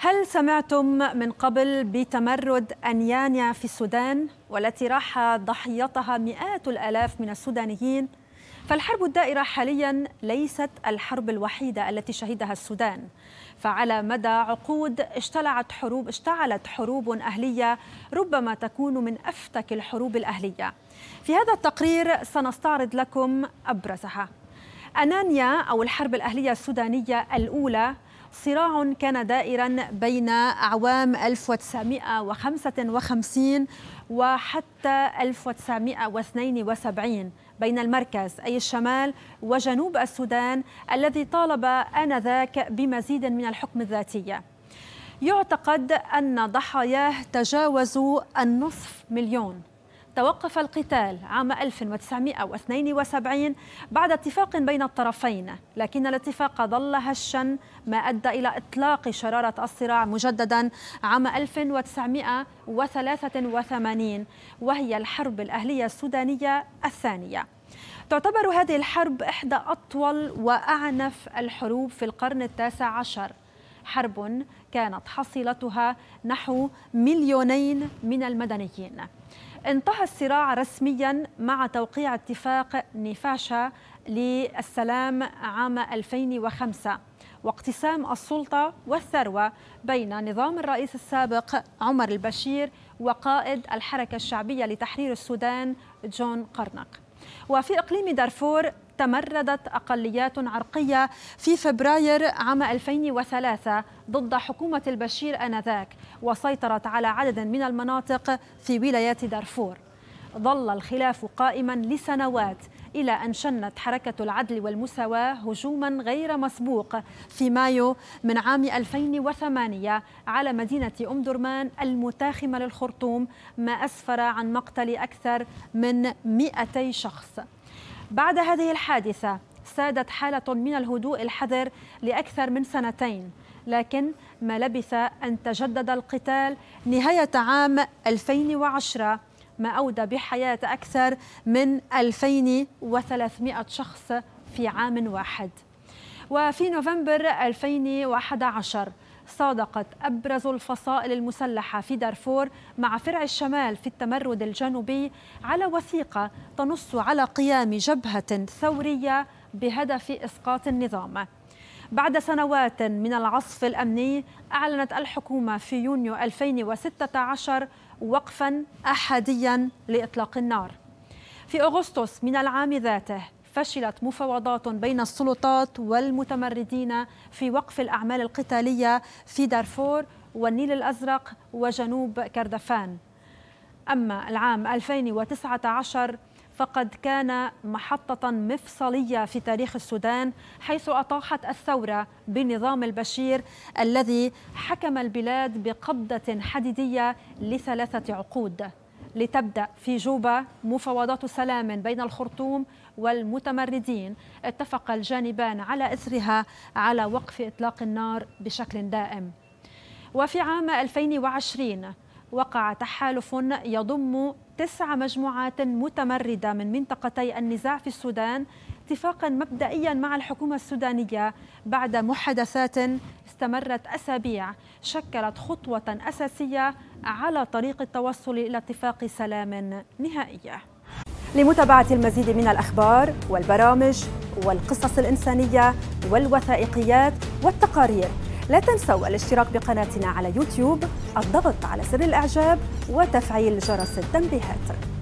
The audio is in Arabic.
هل سمعتم من قبل بتمرد أنيانيا في السودان والتي راح ضحيتها مئات الآلاف من السودانيين؟ فالحرب الدائرة حاليا ليست الحرب الوحيدة التي شهدها السودان فعلى مدى عقود اشتلعت حروب اشتعلت حروب أهلية ربما تكون من أفتك الحروب الأهلية في هذا التقرير سنستعرض لكم أبرزها أنانيا أو الحرب الأهلية السودانية الأولى صراع كان دائرا بين أعوام 1955 وحتى 1972 بين المركز أي الشمال وجنوب السودان الذي طالب آنذاك بمزيد من الحكم الذاتية يعتقد أن ضحاياه تجاوزوا النصف مليون توقف القتال عام 1972 بعد اتفاق بين الطرفين لكن الاتفاق ظل هشا ما أدى إلى إطلاق شرارة الصراع مجددا عام 1983 وهي الحرب الأهلية السودانية الثانية تعتبر هذه الحرب إحدى أطول وأعنف الحروب في القرن التاسع عشر حرب كانت حصيلتها نحو مليونين من المدنيين انتهى الصراع رسميا مع توقيع اتفاق نيفاشا للسلام عام 2005 واقتسام السلطة والثروة بين نظام الرئيس السابق عمر البشير وقائد الحركة الشعبية لتحرير السودان جون قرنق وفي إقليم دارفور تمردت أقليات عرقية في فبراير عام 2003 ضد حكومة البشير آنذاك وسيطرت على عدد من المناطق في ولايات دارفور ظل الخلاف قائما لسنوات إلى أن شنت حركة العدل والمساواة هجوما غير مسبوق في مايو من عام 2008 على مدينة أم درمان المتاخمة للخرطوم ما أسفر عن مقتل أكثر من 200 شخص بعد هذه الحادثة سادت حالة من الهدوء الحذر لأكثر من سنتين لكن ما لبث أن تجدد القتال نهاية عام 2010 ما أودى بحياة أكثر من 2300 شخص في عام واحد وفي نوفمبر 2011 صادقت أبرز الفصائل المسلحة في دارفور مع فرع الشمال في التمرد الجنوبي على وثيقة تنص على قيام جبهة ثورية بهدف إسقاط النظام بعد سنوات من العصف الأمني أعلنت الحكومة في يونيو 2016 وقفا أحاديا لإطلاق النار في أغسطس من العام ذاته فشلت مفاوضات بين السلطات والمتمردين في وقف الأعمال القتالية في دارفور والنيل الأزرق وجنوب كردفان أما العام 2019 فقد كان محطة مفصلية في تاريخ السودان حيث أطاحت الثورة بنظام البشير الذي حكم البلاد بقبضة حديدية لثلاثة عقود لتبدأ في جوبا مفاوضات سلام بين الخرطوم والمتمردين اتفق الجانبان على إثرها على وقف إطلاق النار بشكل دائم وفي عام 2020 وقع تحالف يضم تسع مجموعات متمردة من منطقتي النزاع في السودان اتفاقا مبدئيا مع الحكومة السودانية بعد محادثات استمرت أسابيع شكلت خطوة أساسية على طريق التوصل إلى اتفاق سلام نهائية لمتابعة المزيد من الأخبار والبرامج والقصص الإنسانية والوثائقيات والتقارير لا تنسوا الاشتراك بقناتنا على يوتيوب الضغط على زر الإعجاب وتفعيل جرس التنبيهات